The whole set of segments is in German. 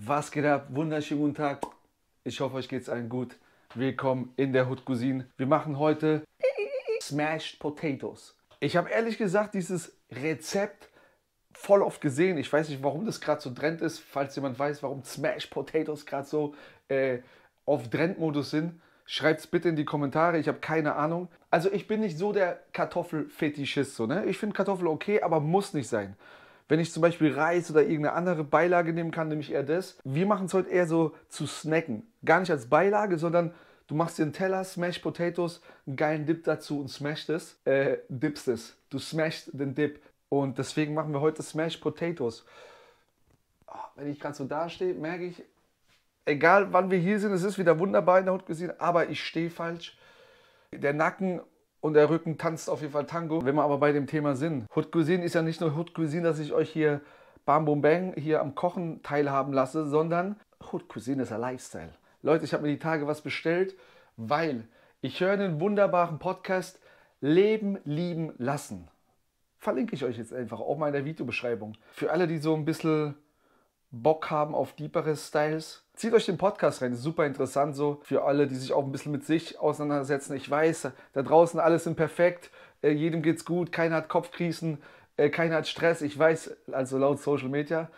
Was geht ab? Wunderschönen guten Tag. Ich hoffe, euch geht's allen gut. Willkommen in der Hood Cuisine. Wir machen heute Smashed Potatoes. Ich habe ehrlich gesagt dieses Rezept voll oft gesehen. Ich weiß nicht, warum das gerade so Trend ist. Falls jemand weiß, warum Smashed Potatoes gerade so äh, auf Trendmodus sind, schreibt es bitte in die Kommentare. Ich habe keine Ahnung. Also ich bin nicht so der Kartoffelfetischist. So, ne? Ich finde Kartoffel okay, aber muss nicht sein. Wenn ich zum Beispiel Reis oder irgendeine andere Beilage nehmen kann, nämlich eher das. Wir machen es heute eher so zu snacken. Gar nicht als Beilage, sondern du machst dir einen Teller, Smash Potatoes, einen geilen Dip dazu und smash es. Äh, dippst es. Du smashst den Dip. Und deswegen machen wir heute Smash Potatoes. Ah, wenn ich gerade so dastehe, merke ich, egal wann wir hier sind, es ist wieder wunderbar in der Haut gesehen, aber ich stehe falsch. Der Nacken und der Rücken tanzt auf jeden Fall Tango. Wenn wir aber bei dem Thema sind, Hood Cuisine ist ja nicht nur Hood Cuisine, dass ich euch hier Bam bum, Bang hier am Kochen teilhaben lasse, sondern Hood Cuisine ist ein Lifestyle. Leute, ich habe mir die Tage was bestellt, weil ich höre einen wunderbaren Podcast Leben, Lieben, Lassen. Verlinke ich euch jetzt einfach auch mal in der Videobeschreibung. Für alle, die so ein bisschen Bock haben auf deepere Styles, Zieht euch den Podcast rein, super interessant so für alle, die sich auch ein bisschen mit sich auseinandersetzen. Ich weiß, da draußen alles sind perfekt, äh, jedem geht's gut, keiner hat Kopfkrisen, äh, keiner hat Stress. Ich weiß, also laut Social Media.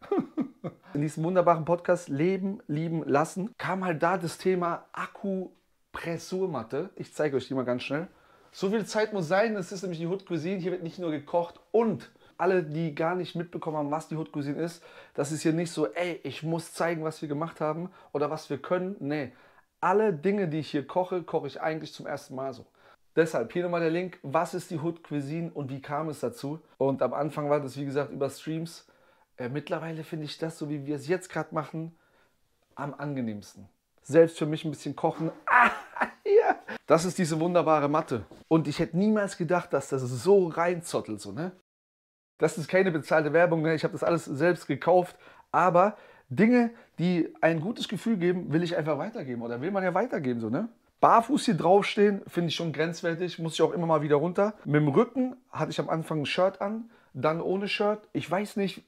In diesem wunderbaren Podcast Leben, Lieben, Lassen kam halt da das Thema Akupressurmatte. Ich zeige euch die mal ganz schnell. So viel Zeit muss sein, es ist nämlich die Hood Cuisine. Hier wird nicht nur gekocht und alle, die gar nicht mitbekommen haben, was die Hood Cuisine ist, das ist hier nicht so, ey, ich muss zeigen, was wir gemacht haben oder was wir können. Nee, alle Dinge, die ich hier koche, koche ich eigentlich zum ersten Mal so. Deshalb hier nochmal der Link, was ist die Hood Cuisine und wie kam es dazu? Und am Anfang war das, wie gesagt, über Streams. Äh, mittlerweile finde ich das, so wie wir es jetzt gerade machen, am angenehmsten. Selbst für mich ein bisschen kochen. Ah, ja. Das ist diese wunderbare Matte. Und ich hätte niemals gedacht, dass das so reinzottelt. So, ne? Das ist keine bezahlte Werbung mehr. Ne? Ich habe das alles selbst gekauft. Aber Dinge, die ein gutes Gefühl geben, will ich einfach weitergeben. Oder will man ja weitergeben, so, ne? Barfuß hier draufstehen, finde ich schon grenzwertig, muss ich auch immer mal wieder runter. Mit dem Rücken hatte ich am Anfang ein Shirt an, dann ohne Shirt. Ich weiß nicht,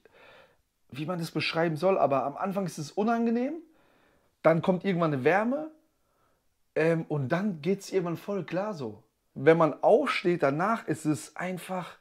wie man das beschreiben soll, aber am Anfang ist es unangenehm, dann kommt irgendwann eine Wärme ähm, und dann geht es irgendwann voll klar so. Wenn man aufsteht, danach ist es einfach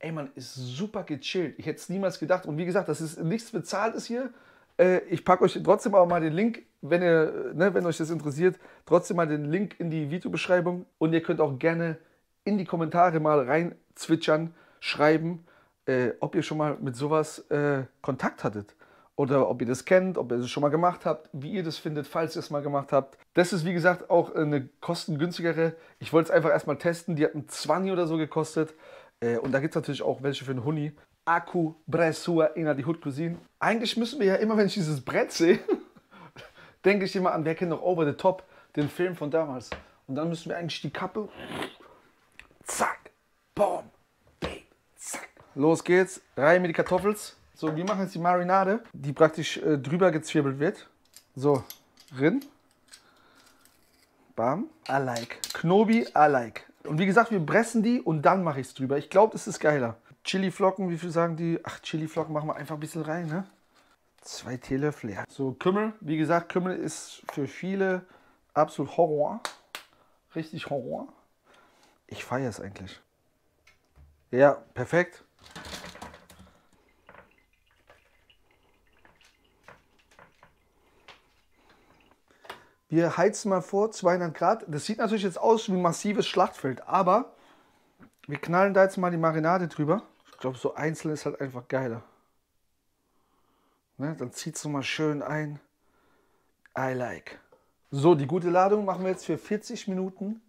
ey, man ist super gechillt. Ich hätte es niemals gedacht. Und wie gesagt, das ist nichts Bezahltes hier. Äh, ich packe euch trotzdem auch mal den Link, wenn, ihr, ne, wenn euch das interessiert, trotzdem mal den Link in die Videobeschreibung. Und ihr könnt auch gerne in die Kommentare mal rein zwitschern, schreiben, äh, ob ihr schon mal mit sowas äh, Kontakt hattet. Oder ob ihr das kennt, ob ihr das schon mal gemacht habt, wie ihr das findet, falls ihr es mal gemacht habt. Das ist wie gesagt auch äh, eine kostengünstigere. Ich wollte es einfach erstmal testen. Die hat einen 20 oder so gekostet. Äh, und da gibt es natürlich auch welche für den Huni. Aku Bressur Ina, die Hood Cuisine. Eigentlich müssen wir ja immer, wenn ich dieses Brett sehe, denke ich immer an, wer kennt noch Over the Top, den Film von damals. Und dann müssen wir eigentlich die Kappe. Zack, Boom, Babe, zack. Los geht's. Rein mit die Kartoffeln. So, wir machen jetzt die Marinade, die praktisch äh, drüber gezwirbelt wird. So, rin. Bam. I like. Knobi, I like. Und wie gesagt, wir pressen die und dann mache ich es drüber. Ich glaube, das ist geiler. Chili-Flocken, wie viel sagen die? Ach, Chili-Flocken machen wir einfach ein bisschen rein, ne? Zwei Teelöffel, ja. So, Kümmel. Wie gesagt, Kümmel ist für viele absolut Horror. Richtig Horror. Ich feiere es eigentlich. Ja, perfekt. Wir heizen mal vor, 200 Grad. Das sieht natürlich jetzt aus wie ein massives Schlachtfeld, aber wir knallen da jetzt mal die Marinade drüber. Ich glaube, so einzeln ist halt einfach geiler. Ne? Dann zieht es nochmal schön ein. I like. So, die gute Ladung machen wir jetzt für 40 Minuten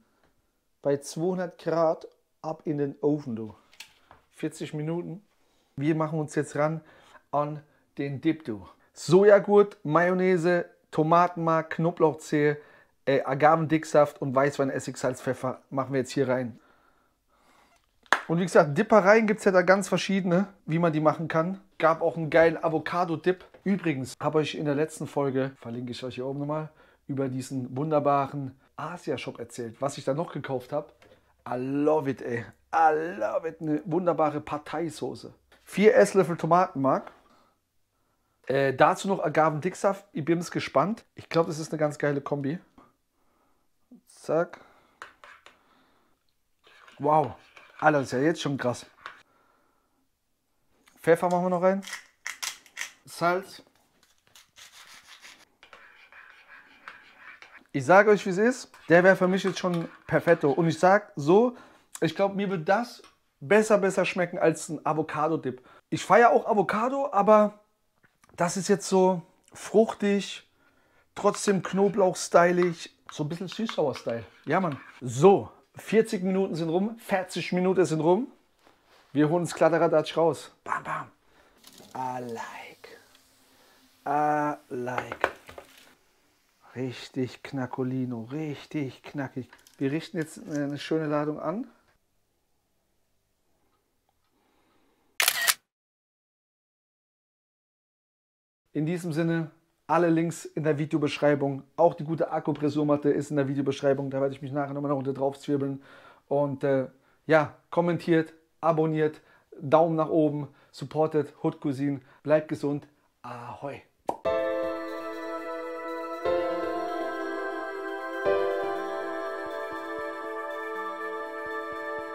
bei 200 Grad ab in den Ofen, du. 40 Minuten. Wir machen uns jetzt ran an den Dip, du. Sojagurt, Mayonnaise, Tomatenmark, Knoblauchzehe, äh, Agavendicksaft und Weißwein, Essig, Salz, Pfeffer machen wir jetzt hier rein. Und wie gesagt, Dippereien gibt es ja da ganz verschiedene, wie man die machen kann. Gab auch einen geilen Avocado-Dip. Übrigens habe ich in der letzten Folge, verlinke ich euch hier oben nochmal, über diesen wunderbaren Asia-Shop erzählt, was ich da noch gekauft habe. I love it, ey. I love it. Eine wunderbare Parteisoße. Vier Esslöffel Tomatenmark, äh, dazu noch Agaven Dicksaft. Ich bin gespannt. Ich glaube, das ist eine ganz geile Kombi. Zack. Wow. Alter, ist ja jetzt schon krass. Pfeffer machen wir noch rein. Salz. Ich sage euch, wie es ist. Der wäre für mich jetzt schon perfetto. Und ich sage so, ich glaube, mir wird das besser, besser schmecken als ein Avocado-Dip. Ich feiere auch Avocado, aber das ist jetzt so fruchtig, trotzdem Knoblauch-stylig, so ein bisschen Süßsauer-Style. Ja, Mann. So, 40 Minuten sind rum, 40 Minuten sind rum. Wir holen uns Kladderadatsch raus. Bam, bam. I like. I like. Richtig knackolino, richtig knackig. Wir richten jetzt eine schöne Ladung an. In diesem Sinne, alle Links in der Videobeschreibung. Auch die gute Akkupressurmatte ist in der Videobeschreibung. Da werde ich mich nachher nochmal runter drauf zwirbeln. Und äh, ja, kommentiert, abonniert, Daumen nach oben, supportet Hood Cuisine. Bleibt gesund. Ahoi.